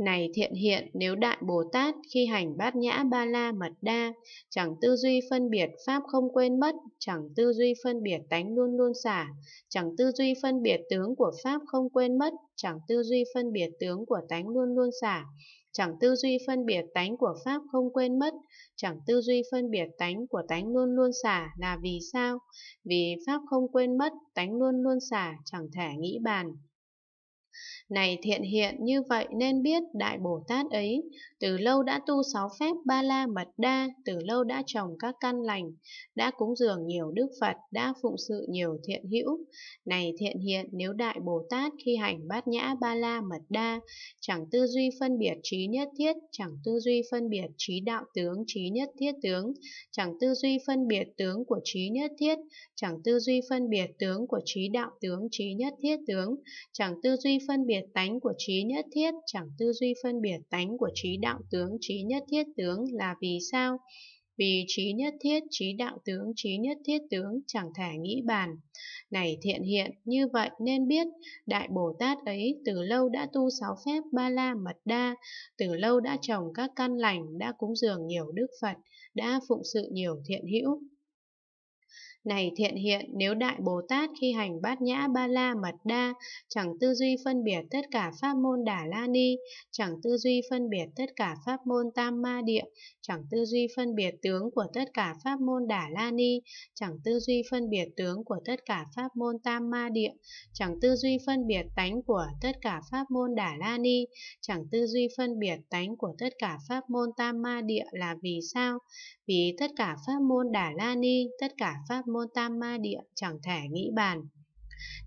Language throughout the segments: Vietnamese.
Này thiện hiện nếu Đại Bồ Tát khi hành bát nhã ba la mật đa, chẳng tư duy phân biệt Pháp không quên mất, chẳng tư duy phân biệt tánh luôn luôn xả, chẳng tư duy phân biệt tướng của Pháp không quên mất, chẳng tư duy phân biệt tướng của tánh luôn luôn xả, chẳng tư duy phân biệt tánh của Pháp không quên mất, chẳng tư duy phân biệt tánh của tánh luôn luôn xả là vì sao? Vì Pháp không quên mất, tánh luôn luôn xả chẳng thể nghĩ bàn. Này thiện hiện như vậy nên biết Đại Bồ Tát ấy, từ lâu đã tu sáu phép ba la mật đa, từ lâu đã trồng các căn lành, đã cúng dường nhiều đức Phật, đã phụng sự nhiều thiện hữu. Này thiện hiện nếu Đại Bồ Tát khi hành bát nhã ba la mật đa, chẳng tư duy phân biệt trí nhất thiết, chẳng tư duy phân biệt trí đạo tướng, trí nhất thiết tướng, chẳng tư duy phân biệt tướng của trí nhất thiết, chẳng tư duy phân biệt tướng của trí đạo tướng, trí nhất thiết tướng, chẳng tư duy phân biệt biệt tánh của trí nhất thiết chẳng tư duy phân biệt tánh của trí đạo tướng trí nhất thiết tướng là vì sao? Vì trí nhất thiết trí đạo tướng trí nhất thiết tướng chẳng thể nghĩ bàn. Này thiện hiện, như vậy nên biết, Đại Bồ Tát ấy từ lâu đã tu sáu phép ba la mật đa, từ lâu đã trồng các căn lành, đã cúng dường nhiều đức Phật, đã phụng sự nhiều thiện hữu, này thiện hiện, nếu Đại Bồ Tát khi hành bát nhã ba la mật đa, chẳng tư duy phân biệt tất cả pháp môn đà la ni, chẳng tư duy phân biệt tất cả pháp môn tam ma địa, chẳng tư duy phân biệt tướng của tất cả pháp môn đà la ni, chẳng tư duy phân biệt tướng của tất cả pháp môn tam ma địa, chẳng tư duy phân biệt tánh của tất cả pháp môn đà la ni, chẳng tư duy phân biệt tánh của tất cả pháp môn tam ma địa là vì sao? Vì tất cả pháp môn đà la ni, tất cả pháp môn tam ma địa chẳng thể nghĩ bàn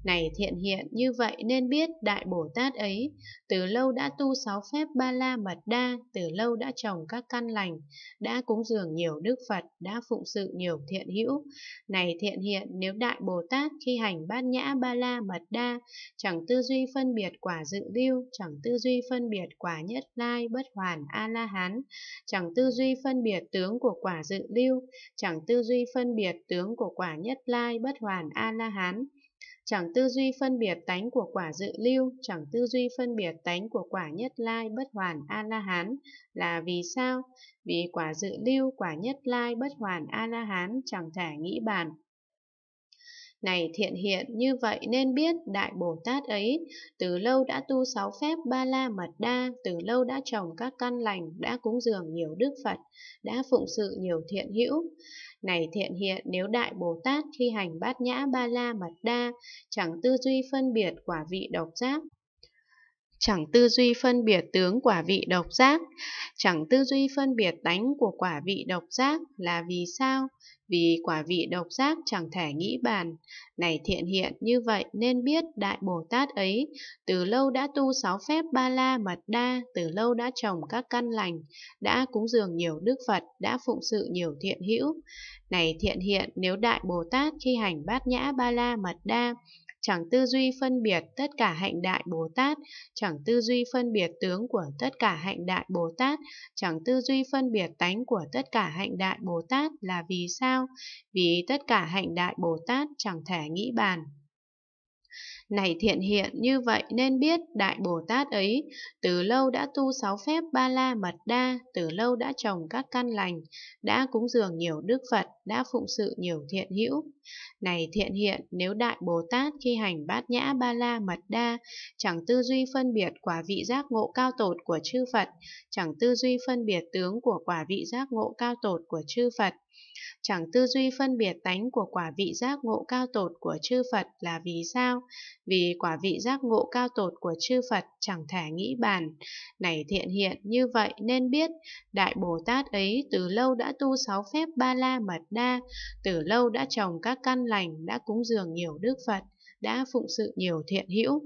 này thiện hiện như vậy nên biết Đại Bồ Tát ấy từ lâu đã tu sáu phép ba la mật đa, từ lâu đã trồng các căn lành, đã cúng dường nhiều đức Phật, đã phụng sự nhiều thiện hữu. Này thiện hiện nếu Đại Bồ Tát khi hành bát nhã ba la mật đa, chẳng tư duy phân biệt quả dự lưu, chẳng tư duy phân biệt quả nhất lai bất hoàn A-la-hán, chẳng tư duy phân biệt tướng của quả dự lưu, chẳng tư duy phân biệt tướng của quả nhất lai bất hoàn A-la-hán, Chẳng tư duy phân biệt tánh của quả dự lưu, chẳng tư duy phân biệt tánh của quả nhất lai bất hoàn A-la-hán là vì sao? Vì quả dự lưu, quả nhất lai bất hoàn A-la-hán chẳng thể nghĩ bàn. Này thiện hiện như vậy nên biết Đại Bồ Tát ấy từ lâu đã tu sáu phép ba la mật đa, từ lâu đã trồng các căn lành, đã cúng dường nhiều đức Phật, đã phụng sự nhiều thiện hữu. Này thiện hiện nếu Đại Bồ Tát khi hành bát nhã ba la mật đa, chẳng tư duy phân biệt quả vị độc giác, chẳng tư duy phân biệt tướng quả vị độc giác, chẳng tư duy phân biệt tánh của quả vị độc giác là vì sao? Vì quả vị độc giác chẳng thể nghĩ bàn. Này thiện hiện như vậy nên biết Đại Bồ Tát ấy từ lâu đã tu sáu phép ba la mật đa, từ lâu đã trồng các căn lành, đã cúng dường nhiều đức Phật, đã phụng sự nhiều thiện hữu. Này thiện hiện nếu Đại Bồ Tát khi hành bát nhã ba la mật đa, chẳng tư duy phân biệt tất cả hạnh đại Bồ Tát, chẳng tư duy phân biệt tướng của tất cả hạnh đại Bồ Tát, chẳng tư duy phân biệt tánh của tất cả hạnh đại Bồ Tát là vì sao? Vì tất cả hạnh đại Bồ Tát chẳng thể nghĩ bàn. Này thiện hiện như vậy nên biết Đại Bồ Tát ấy từ lâu đã tu sáu phép ba la mật đa, từ lâu đã trồng các căn lành, đã cúng dường nhiều đức Phật, đã phụng sự nhiều thiện hữu. Này thiện hiện, nếu Đại Bồ Tát khi hành bát nhã ba la mật đa, chẳng tư duy phân biệt quả vị giác ngộ cao tột của chư Phật, chẳng tư duy phân biệt tướng của quả vị giác ngộ cao tột của chư Phật, chẳng tư duy phân biệt tánh của quả vị giác ngộ cao tột của chư Phật là vì sao? Vì quả vị giác ngộ cao tột của chư Phật chẳng thể nghĩ bàn. Này thiện hiện như vậy nên biết, Đại Bồ Tát ấy từ lâu đã tu sáu phép ba la mật đa, từ lâu đã trồng các đã căn lành, đã cúng dường nhiều đức Phật, đã phụng sự nhiều thiện hữu.